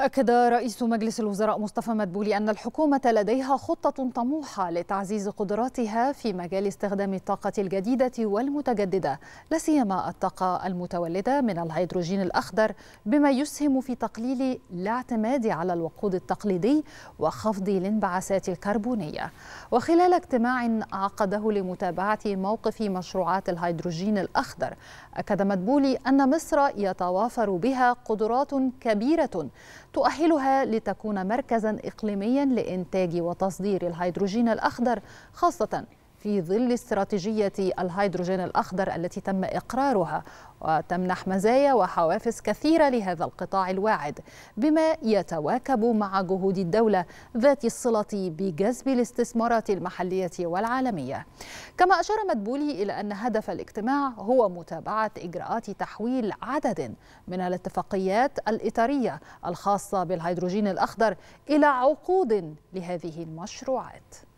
أكد رئيس مجلس الوزراء مصطفى مدبولي أن الحكومة لديها خطة طموحة لتعزيز قدراتها في مجال استخدام الطاقة الجديدة والمتجددة، لا سيما الطاقة المتولدة من الهيدروجين الأخضر بما يسهم في تقليل الاعتماد على الوقود التقليدي وخفض الانبعاثات الكربونية. وخلال اجتماع عقده لمتابعة موقف مشروعات الهيدروجين الأخضر، أكد مدبولي أن مصر يتوافر بها قدرات كبيرة تؤهلها لتكون مركزا إقليميا لإنتاج وتصدير الهيدروجين الأخضر خاصة في ظل استراتيجية الهيدروجين الأخضر التي تم إقرارها وتمنح مزايا وحوافز كثيرة لهذا القطاع الواعد بما يتواكب مع جهود الدولة ذات الصلة بجذب الاستثمارات المحلية والعالمية كما أشار مدبولي إلى أن هدف الاجتماع هو متابعة إجراءات تحويل عدد من الاتفاقيات الإطارية الخاصة بالهيدروجين الأخضر إلى عقود لهذه المشروعات